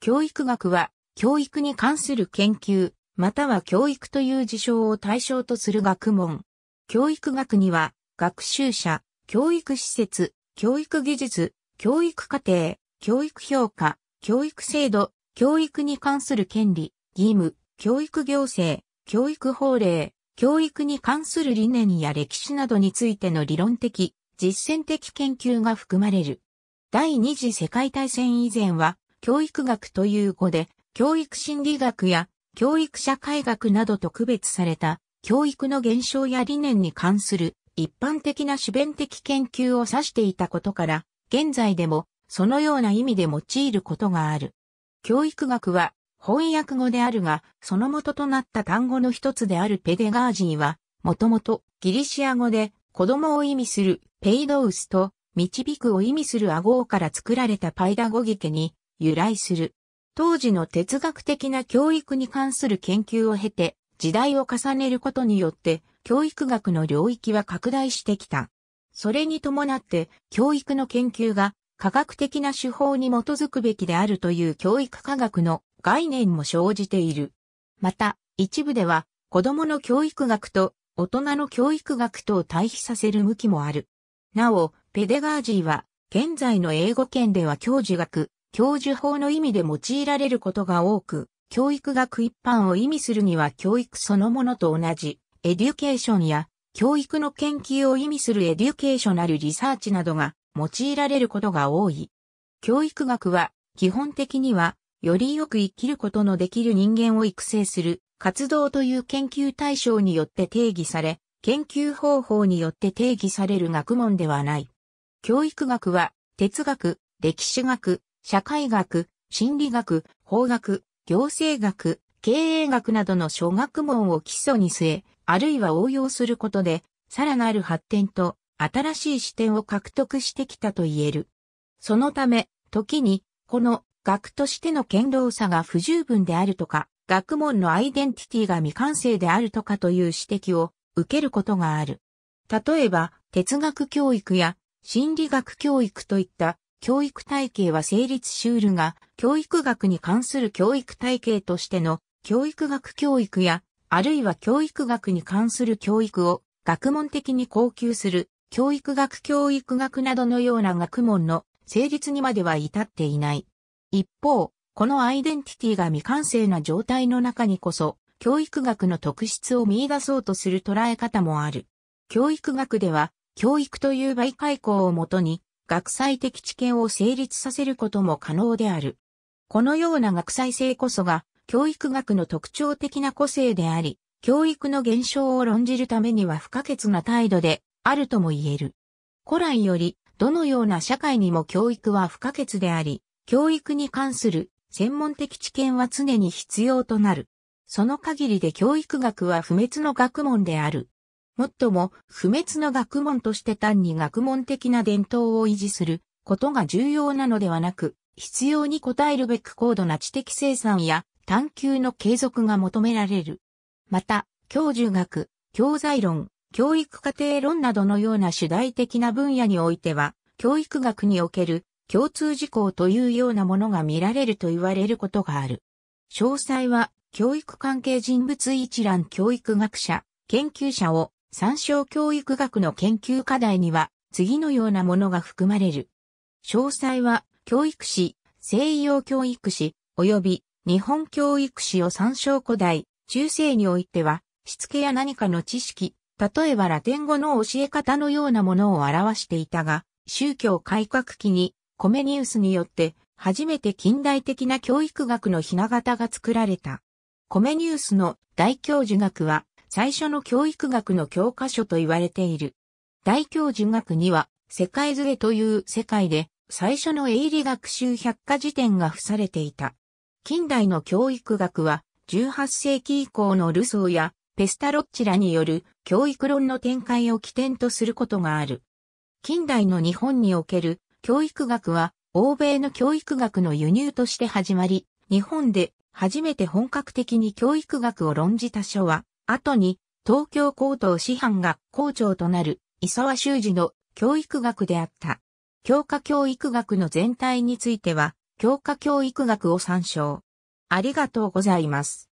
教育学は、教育に関する研究、または教育という事象を対象とする学問。教育学には、学習者、教育施設、教育技術、教育課程、教育評価、教育制度、教育に関する権利、義務、教育行政、教育法令、教育に関する理念や歴史などについての理論的、実践的研究が含まれる。第二次世界大戦以前は、教育学という語で、教育心理学や教育社会学などと区別された教育の現象や理念に関する一般的な主弁的研究を指していたことから、現在でもそのような意味で用いることがある。教育学は翻訳語であるが、その元となった単語の一つであるペデガージーは、もともとギリシア語で子供を意味するペイドウスと導くを意味するアゴーから作られたパイダゴギケに由来する。当時の哲学的な教育に関する研究を経て、時代を重ねることによって、教育学の領域は拡大してきた。それに伴って、教育の研究が科学的な手法に基づくべきであるという教育科学の概念も生じている。また、一部では、子供の教育学と大人の教育学とを対比させる向きもある。なお、ペデガージーは、現在の英語圏では教授学、教授法の意味で用いられることが多く、教育学一般を意味するには教育そのものと同じ、エデュケーションや教育の研究を意味するエデュケーショナルリサーチなどが用いられることが多い。教育学は基本的にはよりよく生きることのできる人間を育成する活動という研究対象によって定義され、研究方法によって定義される学問ではない。教育学は哲学、歴史学、社会学、心理学、法学、行政学、経営学などの諸学問を基礎に据え、あるいは応用することで、さらなる発展と新しい視点を獲得してきたと言える。そのため、時に、この学としての堅牢さが不十分であるとか、学問のアイデンティティが未完成であるとかという指摘を受けることがある。例えば、哲学教育や心理学教育といった教育体系は成立シュールが、教育学に関する教育体系としての、教育学教育や、あるいは教育学に関する教育を、学問的に高級する、教育学教育学などのような学問の成立にまでは至っていない。一方、このアイデンティティが未完成な状態の中にこそ、教育学の特質を見出そうとする捉え方もある。教育学では、教育という媒介項をもとに、学際的知見を成立させることも可能である。このような学際性こそが、教育学の特徴的な個性であり、教育の現象を論じるためには不可欠な態度であるとも言える。古来より、どのような社会にも教育は不可欠であり、教育に関する専門的知見は常に必要となる。その限りで教育学は不滅の学問である。もっとも、不滅の学問として単に学問的な伝統を維持することが重要なのではなく、必要に応えるべく高度な知的生産や探求の継続が求められる。また、教授学、教材論、教育過程論などのような主題的な分野においては、教育学における共通事項というようなものが見られると言われることがある。詳細は、教育関係人物一覧教育学者、研究者を参照教育学の研究課題には次のようなものが含まれる。詳細は教育史、西洋教育史、及び日本教育史を参照古代、中世においては、しつけや何かの知識、例えばラテン語の教え方のようなものを表していたが、宗教改革期にコメニウスによって初めて近代的な教育学のひな形が作られた。コメニウスの大教授学は最初の教育学の教科書と言われている。大教授学には、世界図絵という世界で最初の営利学習百科辞典が付されていた。近代の教育学は、18世紀以降のルソーやペスタロッチらによる教育論の展開を起点とすることがある。近代の日本における教育学は、欧米の教育学の輸入として始まり、日本で初めて本格的に教育学を論じた書は、後に東京高等師範学校長となる伊沢修司の教育学であった。教科教育学の全体については、教科教育学を参照。ありがとうございます。